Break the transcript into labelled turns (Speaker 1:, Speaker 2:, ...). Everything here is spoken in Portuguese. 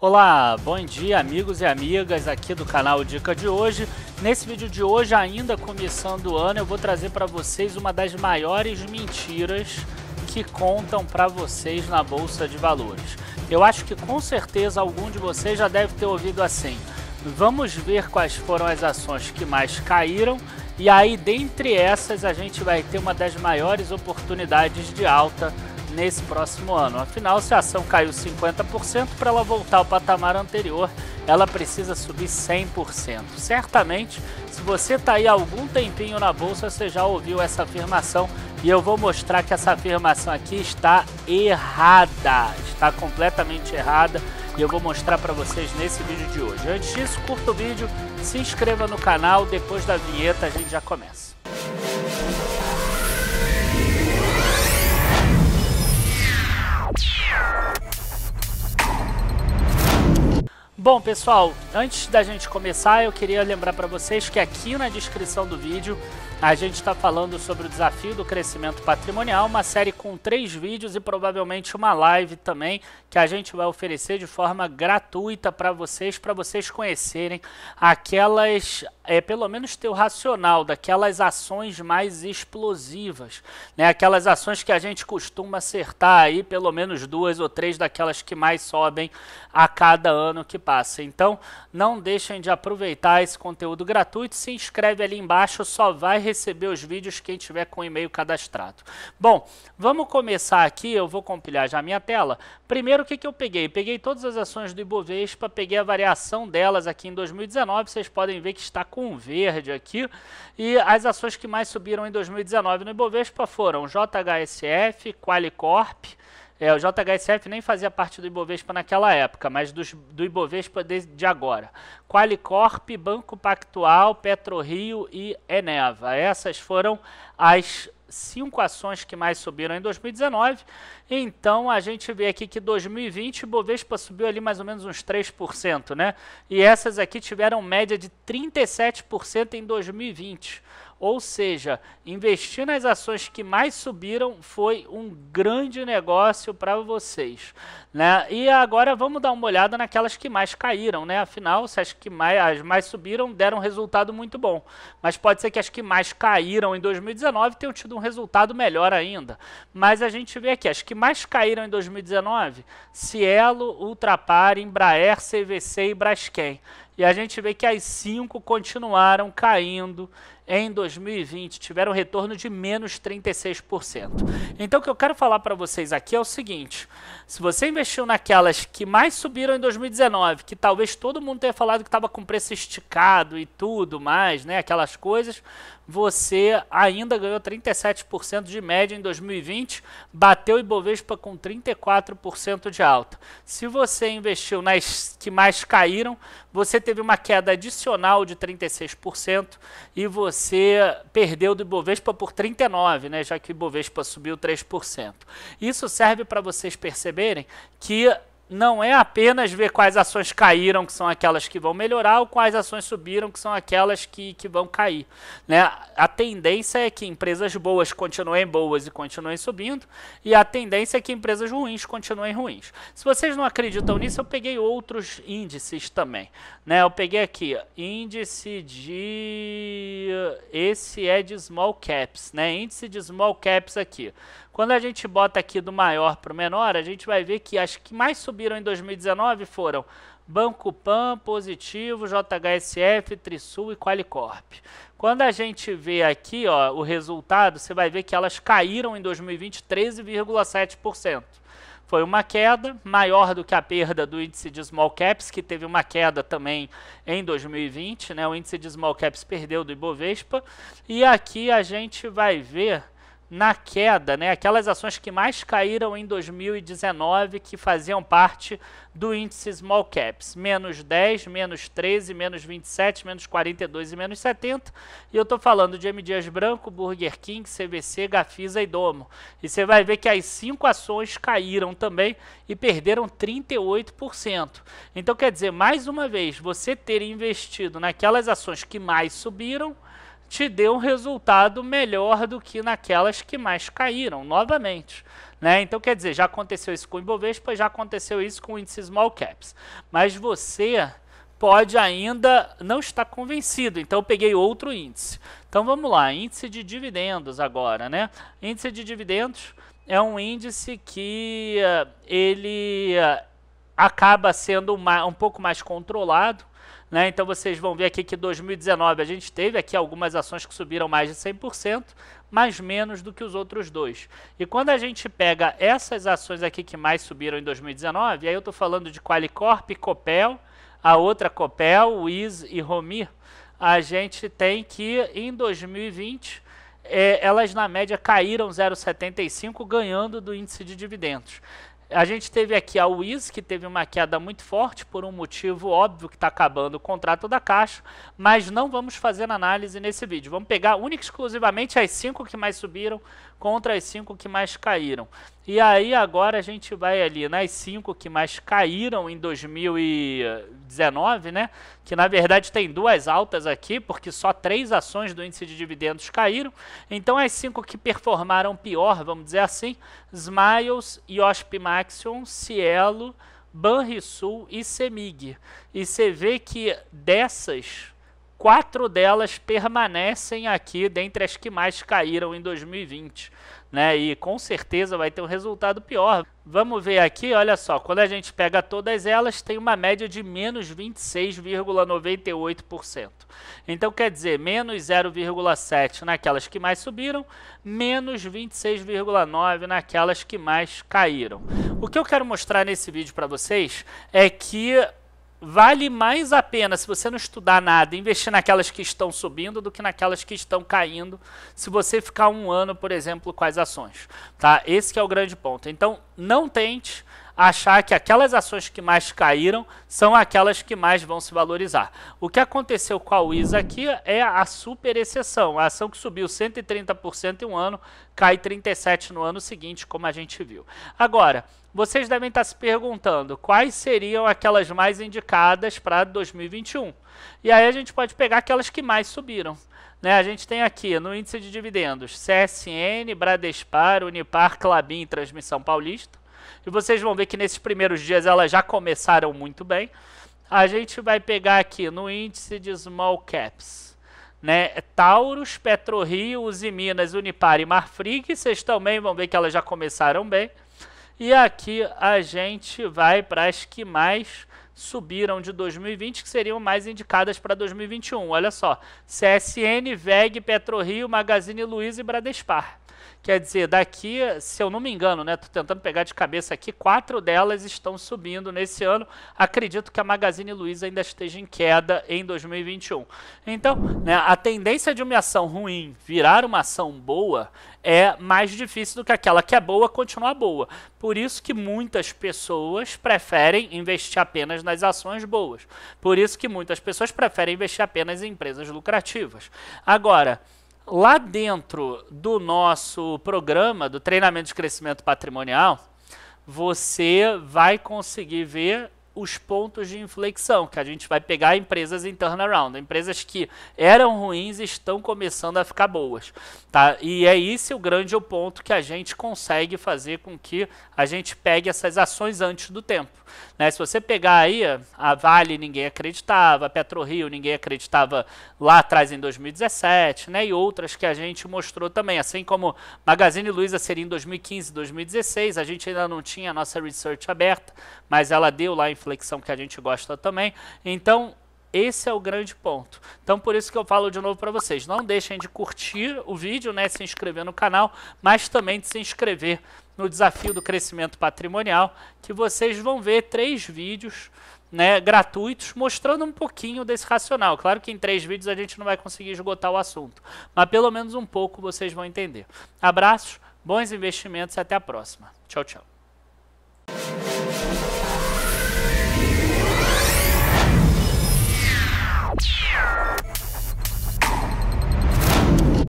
Speaker 1: Olá, bom dia amigos e amigas aqui do canal Dica de hoje. Nesse vídeo de hoje, ainda começando o ano, eu vou trazer para vocês uma das maiores mentiras que contam para vocês na bolsa de valores. Eu acho que com certeza algum de vocês já deve ter ouvido assim. Vamos ver quais foram as ações que mais caíram e aí dentre essas a gente vai ter uma das maiores oportunidades de alta nesse próximo ano. Afinal, se a ação caiu 50%, para ela voltar ao patamar anterior, ela precisa subir 100%. Certamente, se você está aí algum tempinho na bolsa, você já ouviu essa afirmação e eu vou mostrar que essa afirmação aqui está errada, está completamente errada e eu vou mostrar para vocês nesse vídeo de hoje. Antes disso, curta o vídeo, se inscreva no canal, depois da vinheta a gente já começa. Bom, pessoal, Antes da gente começar, eu queria lembrar para vocês que aqui na descrição do vídeo a gente está falando sobre o desafio do crescimento patrimonial, uma série com três vídeos e provavelmente uma live também que a gente vai oferecer de forma gratuita para vocês, para vocês conhecerem aquelas, é, pelo menos ter o racional daquelas ações mais explosivas, né? aquelas ações que a gente costuma acertar aí, pelo menos duas ou três daquelas que mais sobem a cada ano que passa. Então, não deixem de aproveitar esse conteúdo gratuito. Se inscreve ali embaixo, só vai receber os vídeos quem tiver com e-mail cadastrado. Bom, vamos começar aqui. Eu vou compilar já a minha tela. Primeiro, o que, que eu peguei? Peguei todas as ações do Ibovespa, peguei a variação delas aqui em 2019. Vocês podem ver que está com verde aqui. E as ações que mais subiram em 2019 no Ibovespa foram JHSF, Qualicorp, é, o JHSF nem fazia parte do Ibovespa naquela época, mas dos, do Ibovespa de, de agora. Qualicorp, Banco Pactual, PetroRio e Eneva. Essas foram as cinco ações que mais subiram em 2019. Então a gente vê aqui que 2020 o Ibovespa subiu ali mais ou menos uns 3%, né? E essas aqui tiveram média de 37% em 2020. Ou seja, investir nas ações que mais subiram foi um grande negócio para vocês. Né? E agora vamos dar uma olhada naquelas que mais caíram. Né? Afinal, se as que mais, as mais subiram deram um resultado muito bom. Mas pode ser que as que mais caíram em 2019 tenham tido um resultado melhor ainda. Mas a gente vê aqui, as que mais caíram em 2019, Cielo, Ultrapar, Embraer, CVC e Braskem. E a gente vê que as cinco continuaram caindo em 2020, tiveram retorno de menos 36%. Então, o que eu quero falar para vocês aqui é o seguinte: se você investiu naquelas que mais subiram em 2019, que talvez todo mundo tenha falado que estava com preço esticado e tudo mais, né, aquelas coisas, você ainda ganhou 37% de média em 2020, bateu o Ibovespa com 34% de alta. Se você investiu nas que mais caíram, você teve uma queda adicional de 36% e você perdeu do Ibovespa por 39%, né, já que o Ibovespa subiu 3%. Isso serve para vocês perceberem que não é apenas ver quais ações caíram, que são aquelas que vão melhorar, ou quais ações subiram, que são aquelas que, que vão cair. Né? A tendência é que empresas boas continuem boas e continuem subindo, e a tendência é que empresas ruins continuem ruins. Se vocês não acreditam nisso, eu peguei outros índices também. Né? Eu peguei aqui índice de. Esse é de small caps, né? Índice de small caps aqui. Quando a gente bota aqui do maior para o menor, a gente vai ver que as que mais subiram subiram em 2019 foram Banco Pan, Positivo, JHSF, Trisul e Qualicorp. Quando a gente vê aqui ó, o resultado, você vai ver que elas caíram em 2020 13,7%. Foi uma queda maior do que a perda do índice de small caps, que teve uma queda também em 2020. Né? O índice de small caps perdeu do Ibovespa. E aqui a gente vai ver na queda, né? aquelas ações que mais caíram em 2019 que faziam parte do índice Small Caps, menos 10, menos 13, menos 27, menos 42 e menos 70. E eu estou falando de M. Dias Branco, Burger King, CVC, Gafisa e Domo. E você vai ver que as cinco ações caíram também e perderam 38%. Então, quer dizer, mais uma vez, você ter investido naquelas ações que mais subiram, te dê um resultado melhor do que naquelas que mais caíram, novamente. Né? Então, quer dizer, já aconteceu isso com o Ibovespa, já aconteceu isso com o índice Small Caps. Mas você pode ainda não estar convencido, então eu peguei outro índice. Então vamos lá, índice de dividendos agora, né? Índice de dividendos é um índice que eh, ele eh, acaba sendo um pouco mais controlado, né? Então vocês vão ver aqui que 2019 a gente teve aqui algumas ações que subiram mais de 100%, mas menos do que os outros dois. E quando a gente pega essas ações aqui que mais subiram em 2019, aí eu estou falando de Qualicorp, Copel, a outra Copel, Wiz e Romir, a gente tem que em 2020 é, eh, elas na média caíram 0,75, ganhando do índice de dividendos. A gente teve aqui a Wiz, que teve uma queda muito forte por um motivo óbvio que está acabando o contrato da Caixa, mas não vamos fazer análise nesse vídeo. Vamos pegar única e exclusivamente as cinco que mais subiram contra as cinco que mais caíram. E aí agora a gente vai ali nas né, cinco que mais caíram em 2019, né? Que na verdade tem duas altas aqui, porque só três ações do índice de dividendos caíram. Então as cinco que performaram pior, vamos dizer assim, Smiles, IOSP Maxion, Cielo, Banrisul e Semig. E você vê que dessas quatro delas permanecem aqui dentre as que mais caíram em 2020, né? E com certeza vai ter um resultado pior. Vamos ver aqui, olha só, quando a gente pega todas elas, tem uma média de menos 26,98%. Então quer dizer, menos 0,7 naquelas que mais subiram, menos 26,9 naquelas que mais caíram. O que eu quero mostrar nesse vídeo para vocês é que vale mais a pena, se você não estudar nada, investir naquelas que estão subindo do que naquelas que estão caindo, se você ficar um ano, por exemplo, com as ações. Tá? Esse é o grande ponto. Então, não tente achar que aquelas ações que mais caíram são aquelas que mais vão se valorizar. O que aconteceu com a Wiz aqui é a super exceção, a ação que subiu 130% em um ano, cai 37% no ano seguinte, como a gente viu. Agora, vocês devem estar se perguntando quais seriam aquelas mais indicadas para 2021. E aí a gente pode pegar aquelas que mais subiram. Né, a gente tem aqui no índice de dividendos CSN, Bradespar, Unipar, Clabin, Transmissão Paulista. E vocês vão ver que nesses primeiros dias elas já começaram muito bem. A gente vai pegar aqui no índice de small caps, né? Taurus, PetroRio, minas Unipar e Marfrig, vocês também vão ver que elas já começaram bem. E aqui a gente vai para as que mais subiram de 2020 que seriam mais indicadas para 2021. Olha só: CSN, VEG, PetroRio, Magazine Luiza e Bradespar. Quer dizer, daqui, se eu não me engano, né, tô tentando pegar de cabeça aqui, quatro delas estão subindo nesse ano. Acredito que a Magazine Luiza ainda esteja em queda em 2021. Então, né, a tendência de uma ação ruim virar uma ação boa é mais difícil do que aquela que é boa continuar boa. Por isso que muitas pessoas preferem investir apenas nas ações boas. Por isso que muitas pessoas preferem investir apenas em empresas lucrativas. Agora, lá dentro do nosso programa do treinamento de crescimento patrimonial, você vai conseguir ver os pontos de inflexão, que a gente vai pegar empresas em turnaround, empresas que eram ruins e estão começando a ficar boas, tá? E é esse o grande o ponto que a gente consegue fazer com que a gente pegue essas ações antes do tempo, né? Se você pegar aí a Vale, ninguém acreditava, a PetroRio, ninguém acreditava lá atrás em 2017, né? E outras que a gente mostrou também, assim como Magazine Luiza seria em 2015, 2016, a gente ainda não tinha a nossa research aberta, mas ela deu lá em reflexão que a gente gosta também. Então, esse é o grande ponto. Então, por isso que eu falo de novo para vocês, não deixem de curtir o vídeo, né, se inscrever no canal, mas também de se inscrever no desafio do crescimento patrimonial, que vocês vão ver três vídeos né, gratuitos, mostrando um pouquinho desse racional. Claro que em três vídeos a gente não vai conseguir esgotar o assunto, mas pelo menos um pouco vocês vão entender. Abraços, bons investimentos e até a próxima. Tchau, tchau.